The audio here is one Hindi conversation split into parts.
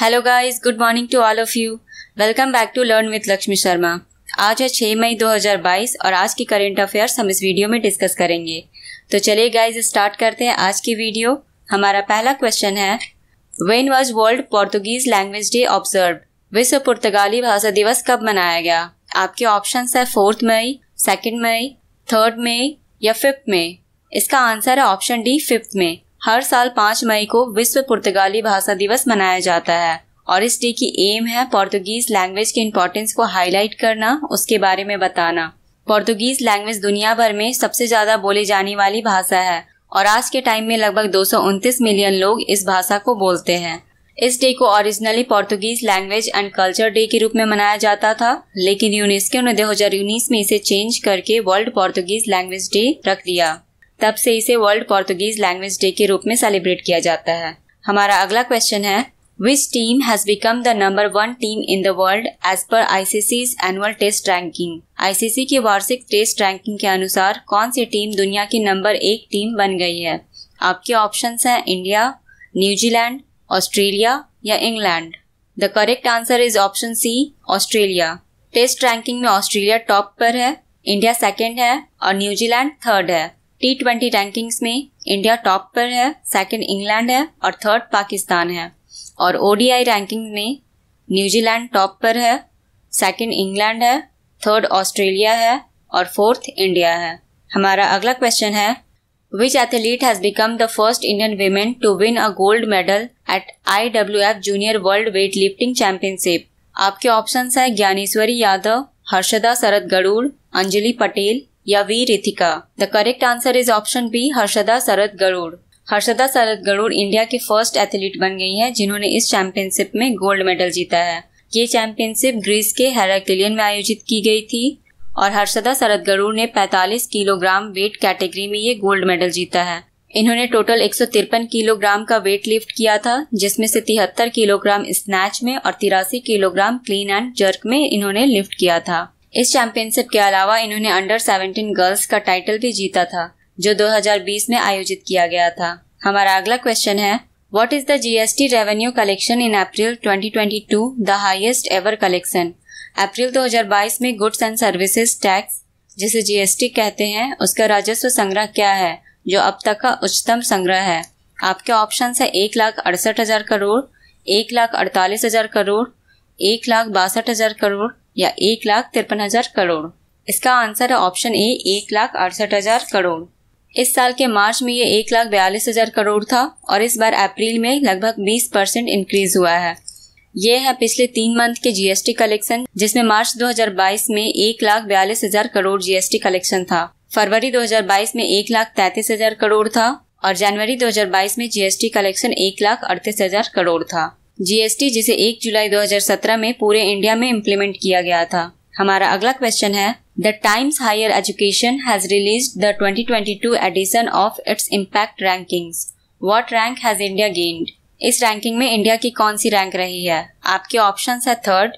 Hello guys good morning to all of you welcome back to learn with Lakshmi Sharma आज है 6 मई 2022 और आज की करेंट अफेयर्स हम इस वीडियो में डिस्कस करेंगे तो चलिए गाइस स्टार्ट करते हैं आज की वीडियो हमारा पहला क्वेश्चन है when was world Portuguese language day observe विश्व पुर्तगाली भाषा दिवस कब मनाया गया आपके ऑप्शन है fourth May second May third May या फिफ्थ मई इसका आंसर है ऑप्शन डी फिफ्थ मई हर साल पाँच मई को विश्व पुर्तगाली भाषा दिवस मनाया जाता है और इस डे की एम है पोर्तुगीज लैंग्वेज के इम्पोर्टेंस को हाईलाइट करना उसके बारे में बताना पोर्तुगीज लैंग्वेज दुनिया भर में सबसे ज्यादा बोली जाने वाली भाषा है और आज के टाइम में लगभग दो मिलियन लोग इस भाषा को बोलते हैं इस डे को originally Portuguese language and culture day के रूप में मनाया जाता था लेकिन यूनेस्को ने दो में इसे चेंज करके वर्ल्ड पोर्तुगीज लैंग्वेज डे रख दिया तब से इसे वर्ल्ड पोर्तुगीज लैंग्वेज डे के रूप में सेलिब्रेट किया जाता है हमारा अगला क्वेश्चन है which team has become the number one team in the world as per ICC annual test ranking ICC की वार्षिक टेस्ट रैंकिंग के अनुसार कौन सी टीम दुनिया की नंबर एक टीम बन गई है आपके ऑप्शन है इंडिया न्यूजीलैंड ऑस्ट्रेलिया या England the correct answer is option C Australia test ranking में ऑस्ट्रेलिया टॉप पर है इंडिया सेकेंड है और न्यूजीलैंड थर्ड है टी ट्वेंटी रैंकिंग में इंडिया टॉप पर है सेकेंड इंग्लैंड है और थर्ड पाकिस्तान है और ओडीआई रैंकिंग में न्यूजीलैंड टॉप पर है सेकेंड इंग्लैंड है थर्ड ऑस्ट्रेलिया है और फोर्थ इंडिया है हमारा अगला क्वेश्चन है which athlete has become the first Indian women to win a gold medal at I W F junior world weight lifting championship आपके ऑप्शन है ज्ञानेश्वरी यादव हर्षदा शरद गरुड़ अंजलि पटेल या V Rithika the correct answer is option B Harshada Sharad Garud Harshada Sharad Garud India की फर्स्ट एथलीट बन गई हैं जिन्होंने इस चैंपियनशिप में गोल्ड मेडल जीता है ये चैंपियनशिप ग्रीस के हेराक्लियन में आयोजित की गई थी और हर्षदा शरद गरुड़ ने 45 किलोग्राम वेट कैटेगरी में ये गोल्ड मेडल जीता है इन्होंने टोटल एक किलोग्राम का वेट लिफ्ट किया था जिसमें से तिहत्तर किलोग्राम स्नैच में और तिरासी किलोग्राम क्लीन एंड जर्क में इन्होंने लिफ्ट किया था इस चैंपियनशिप के अलावा इन्होंने अंडर 17 गर्ल्स का टाइटल भी जीता था जो 2020 में आयोजित किया गया था हमारा अगला क्वेश्चन है what is the GST revenue collection in April 2022 the highest ever collection April 2022 में गुड्स एंड सर्विसेज टैक्स जिसे जीएसटी कहते हैं उसका राजस्व संग्रह क्या है जो अब तक का उच्चतम संग्रह है आपके ऑप्शन है एक लाख अड़सठ हजार करोड़ एक लाख अड़तालीस हजार करोड़ एक लाख बासठ हजार करोड़ या एक लाख तिरपन हजार करोड़ इसका आंसर है ऑप्शन ए एक लाख अड़सठ हजार करोड़ इस साल के मार्च में ये एक लाख बयालीस हजार करोड़ था और इस बार अप्रैल में लगभग 20 परसेंट इंक्रीज हुआ है ये है पिछले तीन मंथ के जीएसटी कलेक्शन जिसमें मार्च 2022 में एक लाख बयालीस हजार करोड़ जीएसटी कलेक्शन था फरवरी 2022 में एक लाख तैतीस हजार करोड़ था और जनवरी 2022 में जीएसटी कलेक्शन एक लाख अड़तीस हजार करोड़ था जीएसटी जिसे 1 जुलाई 2017 में पूरे इंडिया में इम्प्लीमेंट किया गया था हमारा अगला क्वेश्चन है the Times Higher Education has release the 2022 edition of its impact rankings what rank has India gained इस रैंकिंग में इंडिया की कौन सी रैंक रही है आपके ऑप्शन है थर्ड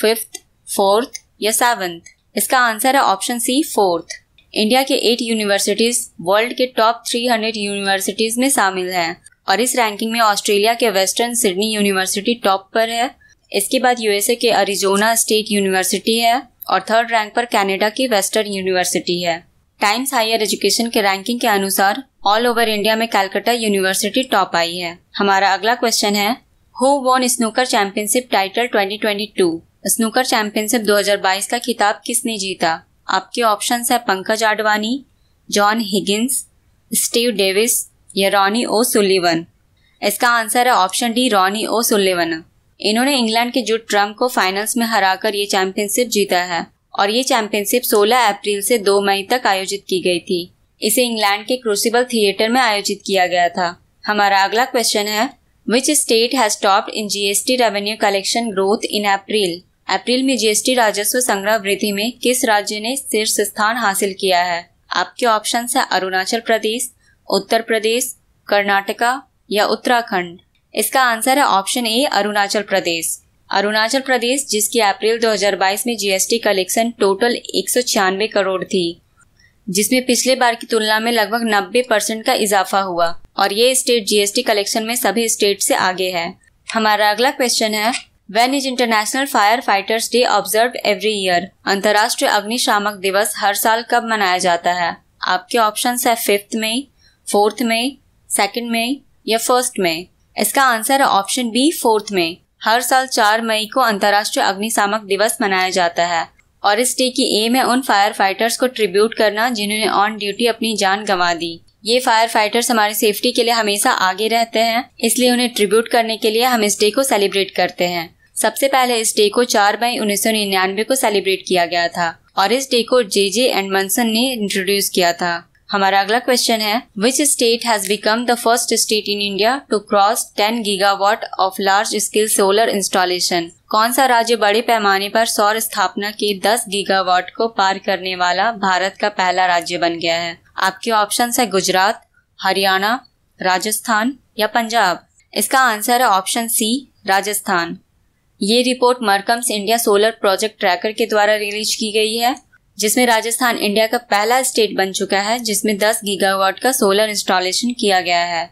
फिफ्थ फोर्थ या सेवेंथ इसका आंसर है ऑप्शन सी फोर्थ इंडिया के एट यूनिवर्सिटीज वर्ल्ड के टॉप 300 यूनिवर्सिटीज में शामिल हैं और इस रैंकिंग में ऑस्ट्रेलिया के वेस्टर्न सिडनी यूनिवर्सिटी टॉप पर है इसके बाद यूएसए के अरिजोना स्टेट यूनिवर्सिटी है और थर्ड रैंक पर कनाडा की वेस्टर्न यूनिवर्सिटी है टाइम्स हायर एजुकेशन के रैंकिंग के अनुसार ऑल ओवर इंडिया में कैलकाटा यूनिवर्सिटी टॉप आई है हमारा अगला क्वेश्चन है who won snooker championship title 2022 snooker championship 2022 का खिताब किसने जीता आपके ऑप्शन है Pankaj Advani John Higgins Steve Davis या रॉनी ओ सुलिवन इसका आंसर है option D Ronnie O'Sullivan इन्होंने इंग्लैंड के जुट ट्रम्प को फाइनल्स में हराकर ये चैंपियनशिप जीता है और ये चैंपियनशिप 16 अप्रैल से 2 मई तक आयोजित की गई थी इसे इंग्लैंड के क्रूसिबल थिएटर में आयोजित किया गया था हमारा अगला क्वेश्चन है which state has topped in GST revenue collection growth in April April में जीएसटी राजस्व संग्रह वृद्धि में किस राज्य ने शीर्ष स्थान हासिल किया है आपके ऑप्शन है अरुणाचल प्रदेश उत्तर प्रदेश कर्नाटका या उत्तराखंड इसका आंसर है ऑप्शन ए अरुणाचल प्रदेश अरुणाचल प्रदेश जिसकी अप्रैल 2022 में जीएसटी कलेक्शन टोटल एक करोड़ थी जिसमें पिछले बार की तुलना में लगभग 90 परसेंट का इजाफा हुआ और ये स्टेट जीएसटी कलेक्शन में सभी स्टेट से आगे है हमारा अगला क्वेश्चन है when is international fire fighters day observe every year अंतर्राष्ट्रीय अग्निशामक दिवस हर साल कब मनाया जाता है आपके ऑप्शन है fifth May fourth May second May या फर्स्ट मई इसका आंसर है ऑप्शन बी फोर्थ मई हर साल चार मई को अंतर्राष्ट्रीय अग्निशामक दिवस मनाया जाता है और इस डे की एम है उन फायर फाइटर्स को ट्रिब्यूट करना जिन्होंने ऑन ड्यूटी अपनी जान गंवा दी ये फायर फाइटर्स हमारी सेफ्टी के लिए हमेशा आगे रहते हैं इसलिए उन्हें ट्रिब्यूट करने के लिए हम इस डे को सेलिब्रेट करते हैं सबसे पहले इस डे को चार मई उन्नीस को सेलिब्रेट किया गया था और इस डे को जे जे एंड मनसन ने इंट्रोड्यूस किया था हमारा अगला क्वेश्चन है which state has become the first state in India to cross 10 gigawatt of large scale solar installation कौन सा राज्य बड़े पैमाने पर सौर स्थापना के 10 गीगावाट को पार करने वाला भारत का पहला राज्य बन गया है आपके ऑप्शन है गुजरात हरियाणा राजस्थान या पंजाब इसका आंसर है ऑप्शन सी राजस्थान ये report Mercom's India solar project tracker के द्वारा रिलीज की गई है जिसमें राजस्थान इंडिया का पहला स्टेट बन चुका है जिसमें 10 गीगावाट का सोलर इंस्टॉलेशन किया गया है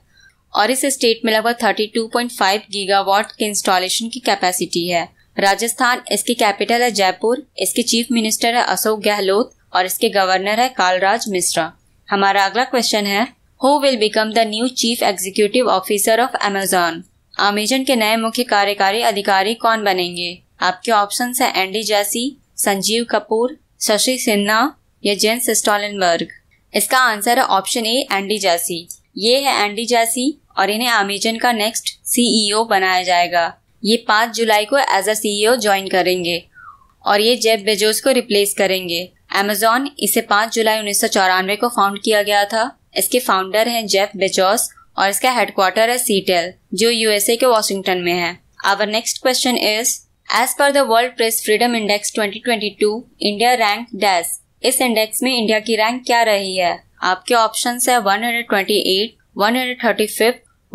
और इस स्टेट में लगभग 32.5 गीगावाट के इंस्टॉलेशन की कैपेसिटी है राजस्थान इसकी कैपिटल है जयपुर इसके चीफ मिनिस्टर है अशोक गहलोत और इसके गवर्नर है कालराज मिश्रा हमारा अगला क्वेश्चन है who will become the new chief executive officer of Amazon Amazon के नए मुख्य कार्यकारी अधिकारी कौन बनेंगे आपके ऑप्शन है एंडी जैसी संजीव कपूर शशि सिन्हा या जेंस स्टॉलनबर्ग इसका आंसर है ऑप्शन ए एंडी जैसी ये है एंडी जैसी और इन्हें अमेजन का नेक्स्ट सीईओ e बनाया जाएगा ये पांच जुलाई को एज अ सीईओ ज्वाइन करेंगे और ये जेब बेजोस को रिप्लेस करेंगे अमेजोन इसे 5 जुलाई उन्नीस को फाउंड किया गया था इसके फाउंडर हैं जेफ बेजोस और इसका हेडक्वार्टर है सीटेल जो यूएसए के वॉशिंगटन में है our next question is as per the world press freedom index 2022, India rank dash इस इंडेक्स में इंडिया की रैंक क्या रही है आपके ऑप्शन है 128, 135,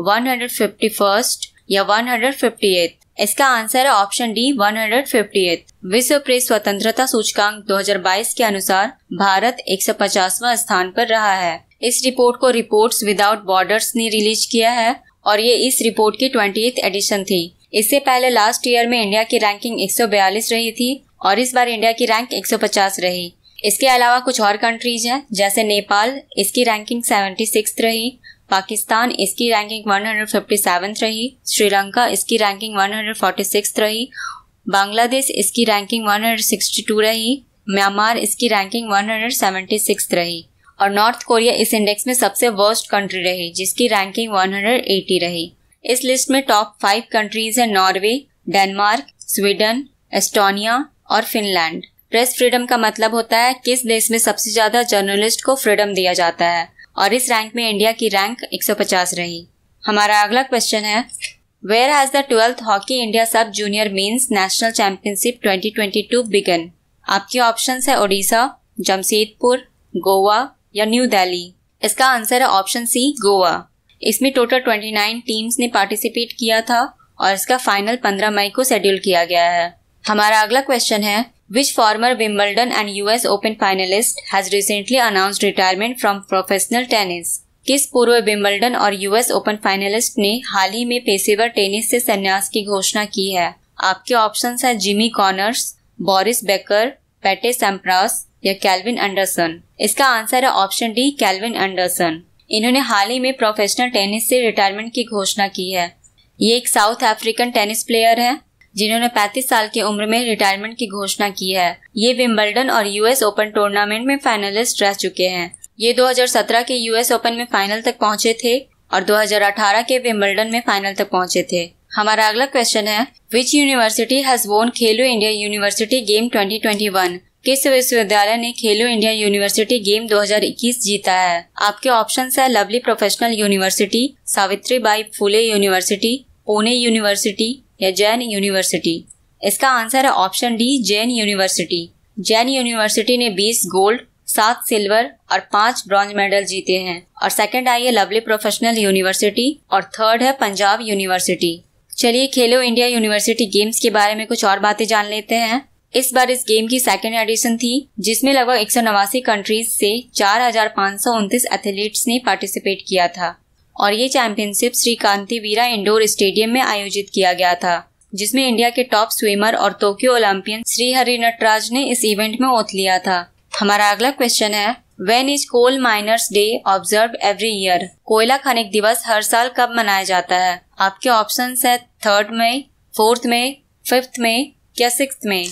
151st या 158th। इसका आंसर है ऑप्शन डी 158। विश्व प्रेस स्वतंत्रता सूचकांक 2022 के अनुसार भारत 150वां स्थान पर रहा है इस रिपोर्ट को रिपोर्ट्स विदाउट बॉर्डर्स ने रिलीज किया है और ये इस रिपोर्ट की ट्वेंटी एडिशन थी इससे पहले लास्ट ईयर में इंडिया की रैंकिंग 142 रही थी और इस बार इंडिया की रैंक 150 रही इसके अलावा कुछ और कंट्रीज हैं जैसे नेपाल इसकी रैंकिंग 76 रही पाकिस्तान इसकी रैंकिंग 157 रही श्रीलंका इसकी रैंकिंग 146 रही बांग्लादेश इसकी रैंकिंग 162 रही म्यांमार इसकी रैंकिंग 176 रही और नॉर्थ कोरिया इस इंडेक्स में सबसे वर्स्ट कंट्री रही जिसकी रैंकिंग 180 रही इस लिस्ट में टॉप फाइव कंट्रीज है नॉर्वे डेनमार्क स्वीडन एस्टोनिया और फिनलैंड प्रेस फ्रीडम का मतलब होता है किस देश में सबसे ज्यादा जर्नलिस्ट को फ्रीडम दिया जाता है और इस रैंक में इंडिया की रैंक 150 रही हमारा अगला क्वेश्चन है where has the twelfth hockey India sub junior men's national championship 2022 began आपके ऑप्शन है ओडिशा जमशेदपुर गोवा या न्यू दिल्ली इसका आंसर है ऑप्शन सी गोवा इसमें टोटल 29 टीम्स ने पार्टिसिपेट किया था और इसका फाइनल 15 मई को शेड्यूल किया गया है हमारा अगला क्वेश्चन है which former Wimbledon and US open finalist has recently announced किस पूर्व विम्बल्डन और यूएस ओपन फाइनलिस्ट ने हाल ही में पेशेवर टेनिस से संन्यास की घोषणा की है आपके ऑप्शन है Jimmy Connors Boris Becker Pete Sampras या कैलविन एंडरसन इसका आंसर है ऑप्शन डी कैलविन एंडरसन इन्होंने हाल ही में प्रोफेशनल टेनिस से रिटायरमेंट की घोषणा की है ये एक साउथ अफ्रीकन टेनिस प्लेयर है जिन्होंने 35 साल की उम्र में रिटायरमेंट की घोषणा की है ये विम्बल्डन और यूएस ओपन टूर्नामेंट में फाइनलिस्ट रह चुके हैं ये 2017 के यूएस ओपन में फाइनल तक पहुंचे थे और 2018 के विम्बल्डन में फाइनल तक पहुंचे थे हमारा अगला क्वेश्चन है विच यूनिवर्सिटी हैज वोन खेलो इंडिया यूनिवर्सिटी गेम 2021 किस विश्वविद्यालय ने खेलो इंडिया यूनिवर्सिटी गेम 2021 जीता है आपके ऑप्शन है Lovely Professional University Savitri Bai Phule university Pune university या जैन यूनिवर्सिटी इसका आंसर है option D Jain university Jain university ने 20 गोल्ड सात सिल्वर और पांच ब्रॉन्ज मेडल जीते हैं और सेकंड आई है लवली प्रोफेशनल यूनिवर्सिटी और थर्ड है पंजाब यूनिवर्सिटी चलिए खेलो इंडिया यूनिवर्सिटी गेम्स के बारे में कुछ और बातें जान लेते हैं इस बार इस गेम की सेकेंड एडिशन थी जिसमें लगभग एक कंट्रीज से चार एथलीट्स ने पार्टिसिपेट किया था और ये championship Shri Veera indoor stadium में आयोजित किया गया था जिसमें इंडिया के टॉप स्विमर और टोक्यो ओलंपियन श्री हरि नटराज ने इस इवेंट में ओत लिया था हमारा अगला क्वेश्चन है when is coal miners day observe every year कोयला खनिक दिवस हर साल कब मनाया जाता है आपके ऑप्शन है third May fourth May fifth May या सिक्स में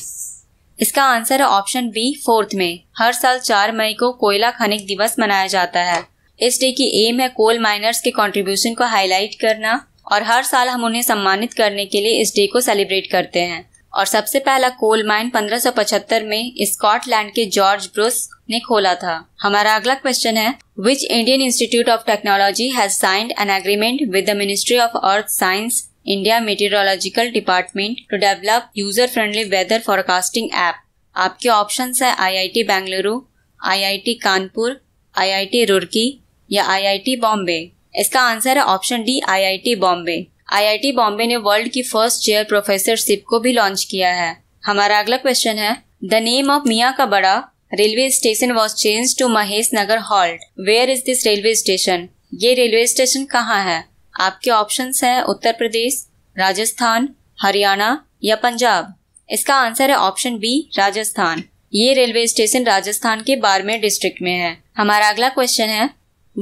इसका आंसर है ऑप्शन बी फोर्थ में हर साल चार मई को कोयला खनिक दिवस मनाया जाता है इस डे की एम है कोल माइनर्स के कंट्रीब्यूशन को हाईलाइट करना और हर साल हम उन्हें सम्मानित करने के लिए इस डे को सेलिब्रेट करते हैं और सबसे पहला कोल माइन 1575 में स्कॉटलैंड के जॉर्ज ब्रुस ने खोला था हमारा अगला क्वेश्चन है which Indian Institute of Technology has signed an agreement with the ministry of earth science India meteorological department to develop user friendly weather forecasting app आपके ऑप्शंस हैं IIT Bengaluru IIT Kanpur IIT Roorkee या आईआईटी बॉम्बे इसका आंसर है option D IIT Bombay IIT Bombay ने वर्ल्ड की फर्स्ट चेयर प्रोफेसरशिप को भी लॉन्च किया है हमारा अगला क्वेश्चन है the name of Miyan Ka Bada railway station was change to Mahesh Nagar halt where is this railway station ये रेलवे स्टेशन कहाँ है आपके ऑप्शंस हैं उत्तर प्रदेश राजस्थान हरियाणा या पंजाब इसका आंसर है ऑप्शन बी राजस्थान ये रेलवे स्टेशन राजस्थान के बारमेर डिस्ट्रिक्ट में है हमारा अगला क्वेश्चन है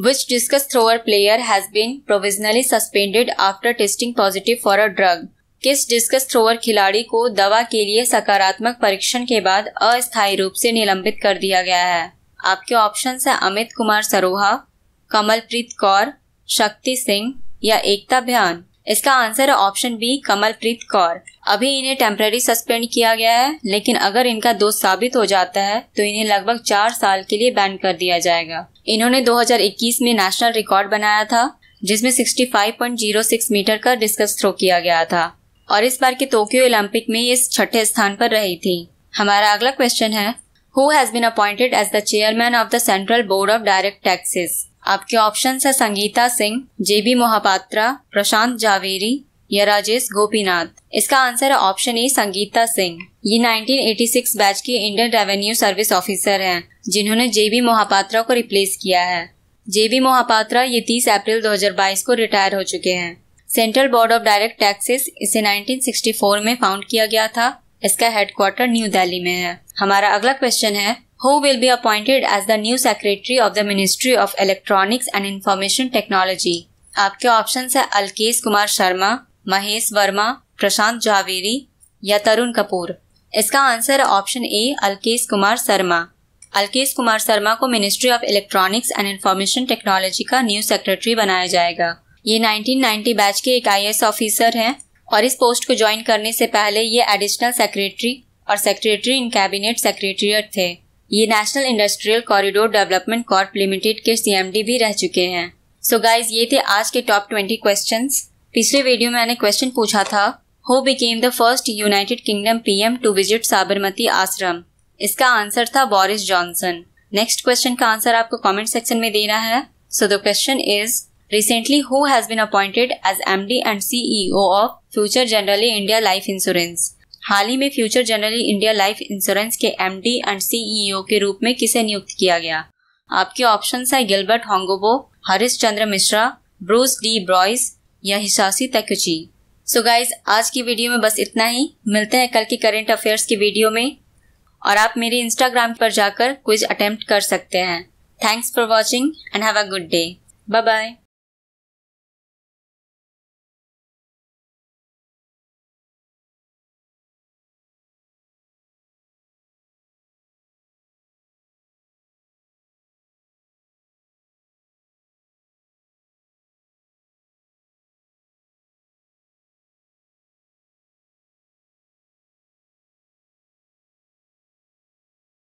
which discus thrower player has been provisionally suspended after testing positive for a drug किस डिस्कस थ्रोअर खिलाड़ी को दवा के लिए सकारात्मक परीक्षण के बाद अस्थायी रूप से निलंबित कर दिया गया है आपके ऑप्शन है अमित कुमार सरोहा कमलप्रीत कौर शक्ति सिंह या एकता बयान इसका आंसर है ऑप्शन बी कमलप्रीत कौर अभी इन्हें टेम्प्रेरी सस्पेंड किया गया है लेकिन अगर इनका दोष साबित हो जाता है तो इन्हें लगभग चार साल के लिए बैन कर दिया जाएगा इन्होंने 2021 में नेशनल रिकॉर्ड बनाया था जिसमें 65.06 मीटर का डिस्कस थ्रो किया गया था और इस बार के टोक्यो ओलंपिक में ये छठे स्थान पर रही थी हमारा अगला क्वेश्चन है who has been appointed as the chairman of the central board of direct taxes आपके ऑप्शन है संगीता सिंह जेबी मोहपात्रा प्रशांत जावेरी या राजेश गोपीनाथ इसका आंसर है ऑप्शन ए संगीता सिंह ये 1986 बैच के इंडियन रेवेन्यू सर्विस ऑफिसर हैं जिन्होंने जेबी मोहापात्रा को रिप्लेस किया है जेबी मोहापात्रा ये 30 अप्रैल 2022 को रिटायर हो चुके हैं central board of direct taxes इसे 1964 में फाउंड किया गया था इसका हेडक्वार्टर न्यू दिल्ली में है हमारा अगला क्वेश्चन है who will be appointed as the new secretary of the Ministry of Electronics and Information Technology. आपके ऑप्शन है अलकेश कुमार शर्मा महेश वर्मा प्रशांत जावेरी या तरुण कपूर इसका आंसर है ऑप्शन ए अल्केश कुमार शर्मा अलकेश कुमार शर्मा को ministry of electronics and information technology का न्यू सेक्रेटरी बनाया जाएगा ये 1990 बैच के एक आई ऑफिसर हैं और इस पोस्ट को ज्वाइन करने से पहले ये एडिशनल सेक्रेटरी और सेक्रेटरी इन कैबिनेट सेक्रेटरियट थे ये national industrial corridor development corp limited के सीएमडी भी रह चुके हैं सो so गाइज ये थे आज के टॉप ट्वेंटी क्वेश्चन पिछले वीडियो में मैंने क्वेश्चन पूछा था who became the first United Kingdom PM to visit Sabarmati Ashram इसका आंसर था बोरिस जॉनसन नेक्स्ट क्वेश्चन का आंसर आपको कमेंट सेक्शन में देना है so the question is who has been appointed as M D and CEO of future Generali India life insurance हाल ही में future general India life insurance के एमडी एंड सीईओ के रूप में किसे नियुक्त किया गया आपके ऑप्शन है Gilbert Houngbo Harish Chandra Mishra Bruce D Broyce या हिशासी तकुची सो so गाइज आज की वीडियो में बस इतना ही मिलते हैं कल की करेंट अफेयर्स की वीडियो में और आप मेरे इंस्टाग्राम पर जाकर क्विज अटेम्प्ट कर सकते हैं thanks for watching and have a good day bye bye